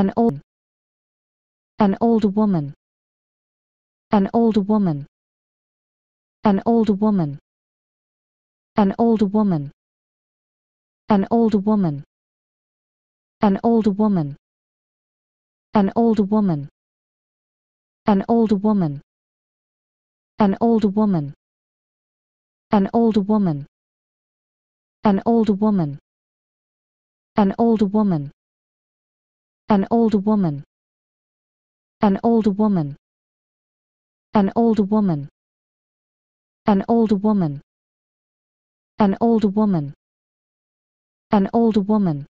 An old An old woman An old woman An old woman An old woman An old woman An old woman An old woman An old woman An old woman An old woman An old woman An old woman an old woman an old woman an old woman an old woman an old woman an old woman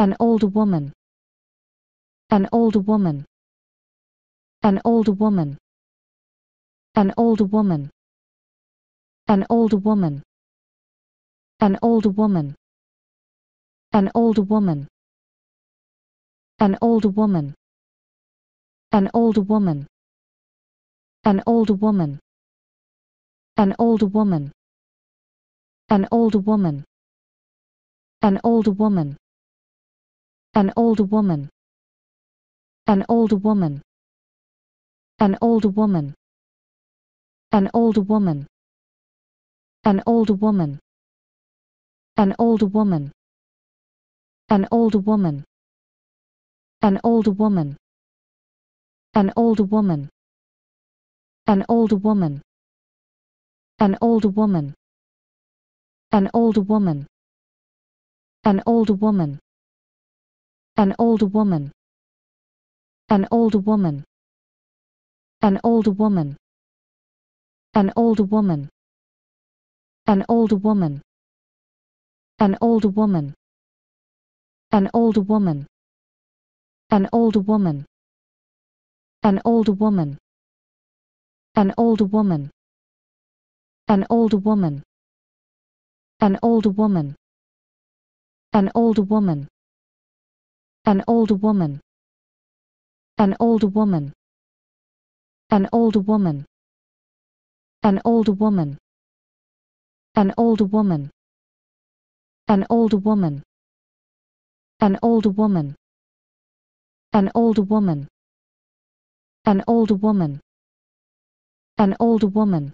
an old woman an old woman an old woman an old woman an old woman an old woman an old woman an old woman. An old woman. An old woman. An old woman. An old woman. An old woman. An old woman. An old woman. An old woman. An old woman. An old woman. An old woman. An old woman an old woman. An old woman. An old woman. An old woman. An old woman. An old woman. An old woman. An old woman. An old woman. An old woman. An old woman. An old woman. An old woman an old woman. An old woman. An old woman. An old woman. An old woman. An old woman. An old woman. An old woman. An old woman. An old woman. An old woman. An old woman. An old woman an old woman an old woman an old woman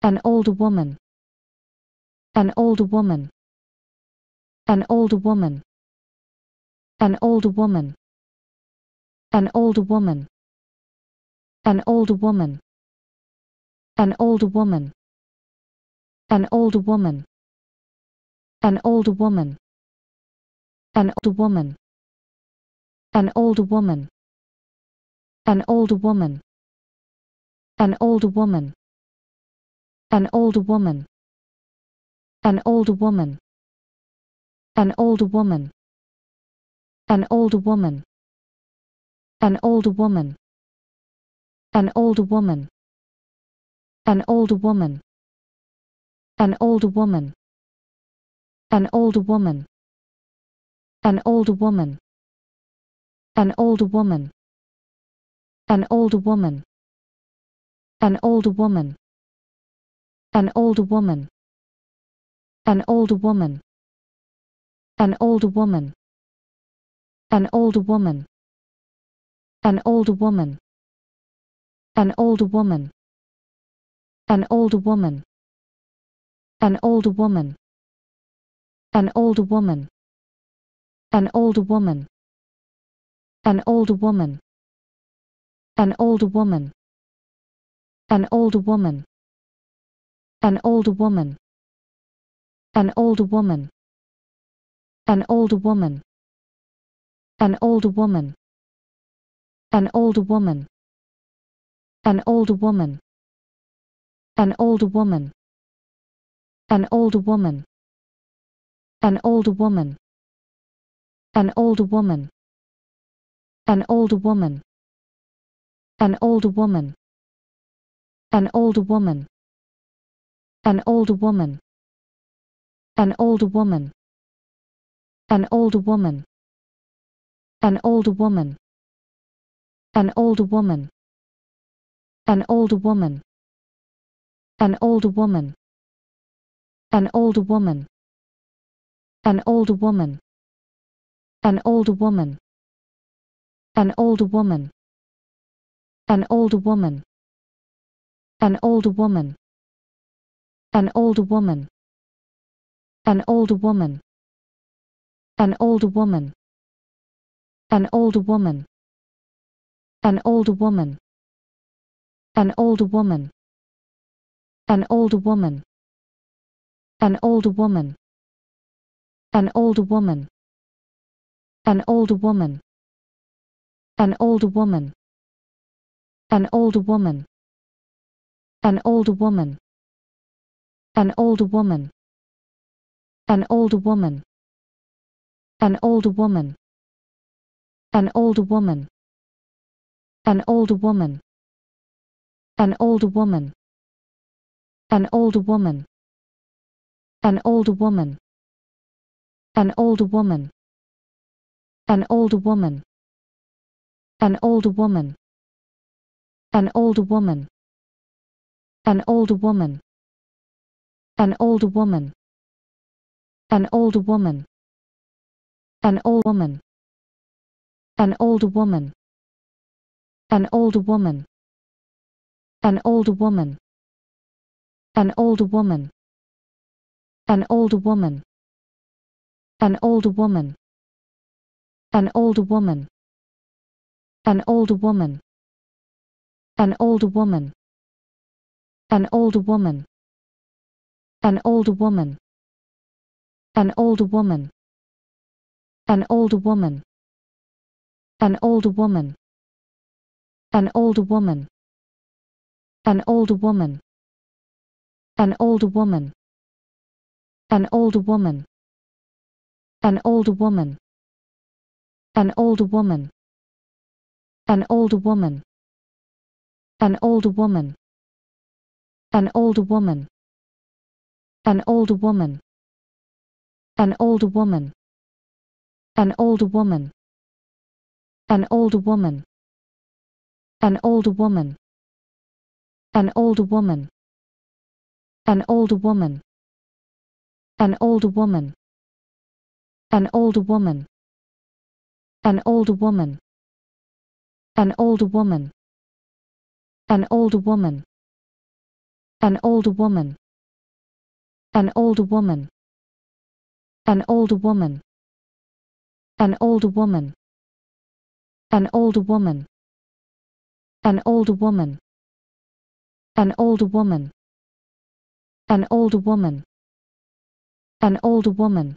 an old woman an old woman an old woman an old woman an old woman an old woman an old woman an old woman an old woman an old woman an old woman. An old woman. An old woman. An old woman. An old woman. An old woman. An old woman. An old woman. An old woman. An old woman. An old woman. An old woman. An old woman an old woman. An old woman. An old woman. An old woman. An old woman. An old woman. An old woman. An old woman. An old woman. An old woman. An old woman. An old woman. An old woman an old woman an old woman an old woman an old woman an old woman an old woman an old woman an old woman an old woman an old woman an old woman an old woman an old woman an old woman an old woman an old woman an old woman an old woman an old woman an old woman an old woman an old woman an old woman an old woman an old woman an old woman an old woman. An old woman. An old woman. An old woman. An old woman. An old woman. An old woman. An old woman. An old woman. An old woman. An old woman. An old woman. An old woman an old woman an old woman an old woman an old woman an old woman an old woman an old woman an old woman an old woman an old woman an old woman an old woman an old woman an old woman an old woman an old woman an old woman an old woman an old woman an old woman an old woman an old woman an old woman an old woman an old woman an old woman an old woman. An old woman. An old woman. An old woman. An old woman. An old woman. An old woman. An old woman. An old woman. An old woman. An old woman. An old woman. An old woman. An old woman. An old woman. An old woman. An old woman. An old woman. An old woman. An old woman. An old woman. An old woman. An old woman. An old woman. An old woman. An old woman an old woman. An old woman. An old woman. An old woman. An old woman. An old woman. An old woman. An old woman. An old woman. An old woman. An old woman.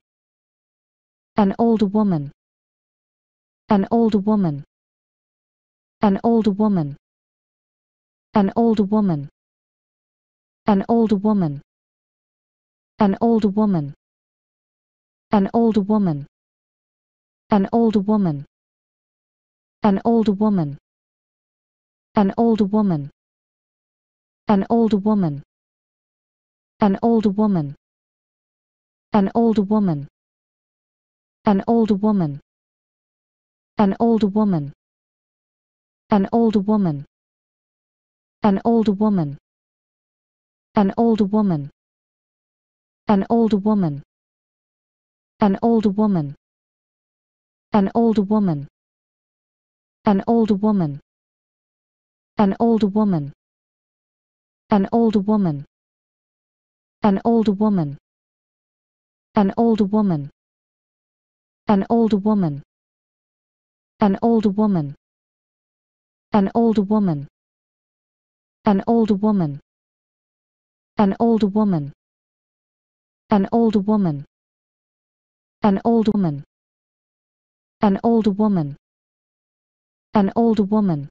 An old woman. An old woman an old woman an old woman an old woman an old woman an old woman an old woman an old woman an old woman an old woman an old woman an old woman an old woman an old woman an old woman an old woman an old woman an old woman an old woman an old woman an old woman an old woman an old woman an old woman an old woman an old woman an old woman an old woman an old woman an old woman an old woman an old woman an old woman an old woman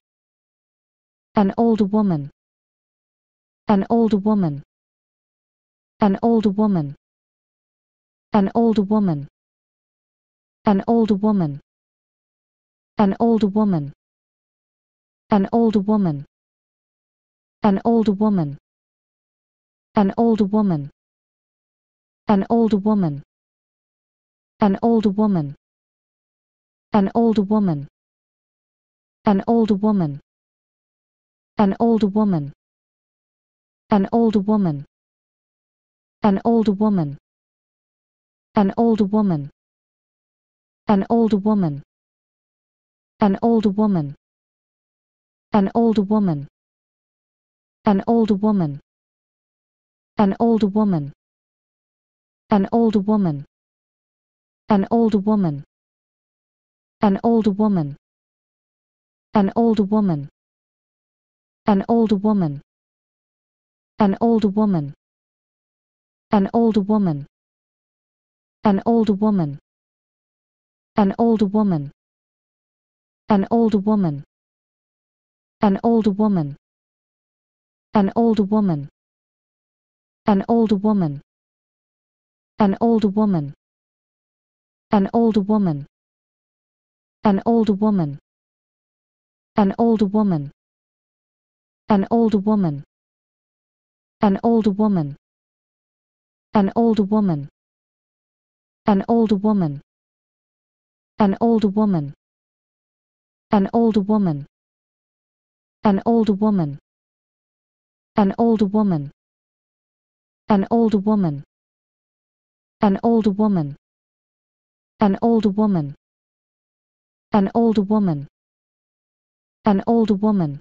an old woman an old woman an old woman an old woman an old woman an old woman an old woman an old woman an old woman an old woman an old woman an old woman an old woman an old woman an old woman an old woman an old woman an old woman an old woman an old woman. An old woman. An old woman. An old woman. An old woman. An old woman. An old woman. An old woman. An old woman. An old woman. An old woman. An old woman. An old woman an old woman an old woman an old woman an old woman an old woman an old woman an old woman an old woman an old woman an old woman an old woman an old woman an old woman an old woman. An old woman. An old woman. An old woman. An old woman. An old woman. An old woman.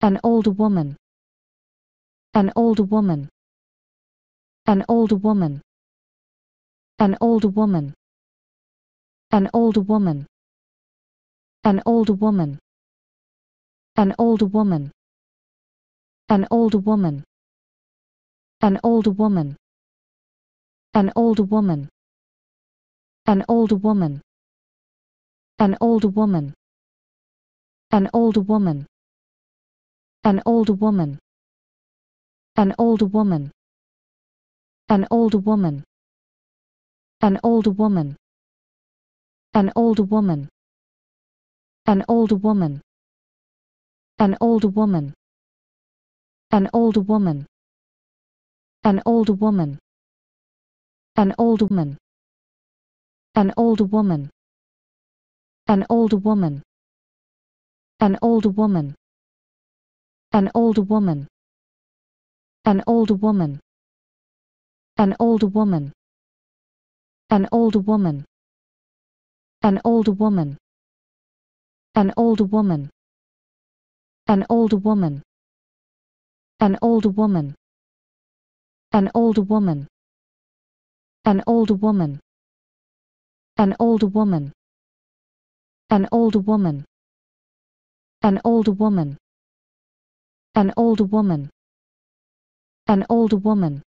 An old woman. An old woman. An old woman. An old woman. An old woman. An old woman an old woman. An old woman. An old woman. An old woman. An old woman. An old woman. An old woman. An old woman. An old woman. An old woman. An old woman. An old woman. An old woman an old woman. An old woman. An old woman. An old woman. An old woman. An old woman. An old woman. An old woman. An old woman. An old woman. An old woman. An old woman. An old woman. An old woman. An old woman. An old woman. An old woman. An old woman. An old woman. An old woman. An old woman. An old woman.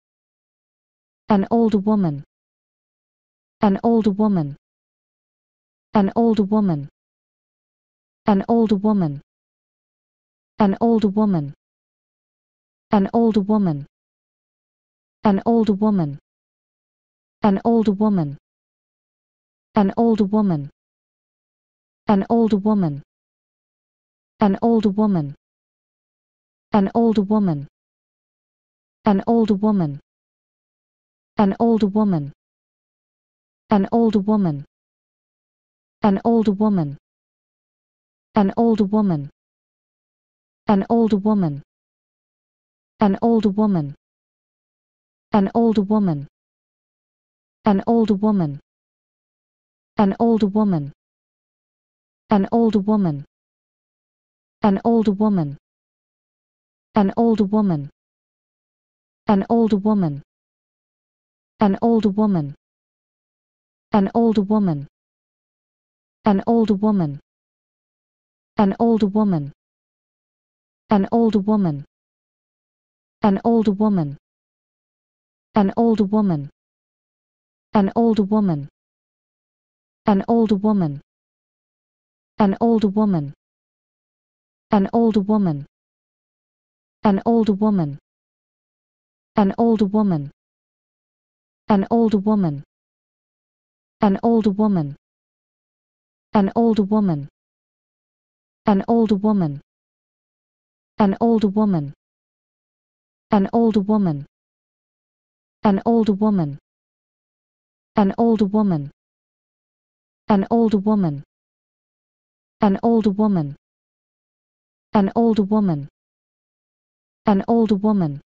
An old woman. An old woman. An old woman. An old woman an old woman. An old woman. An old woman. An old woman. An old woman. An old woman. An old woman. An old woman. An old woman. An old woman. An old woman. An old woman. An old woman an old woman. An old woman. An old woman. An old woman. An old woman. An old woman. An old woman. An old woman. An old woman. An old woman. An old woman. An old woman. An old woman an old woman an old woman an old woman an old woman an old woman an old woman an old woman an old woman an old woman an old woman an old woman an old woman an old woman an old woman. An old woman. An old woman. An old woman. An old woman. An old woman. An old woman. An old woman.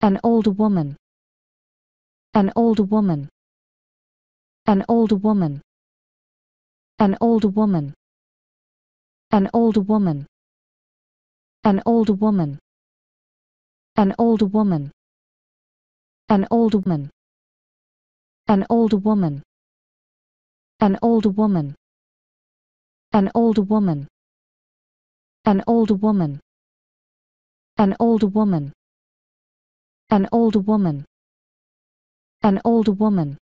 An old woman. An old woman. An old woman. An old woman. An old woman an old woman. An old woman. An old woman. An old woman. An old woman. An old woman. An old woman. An old woman. An old woman. An old woman.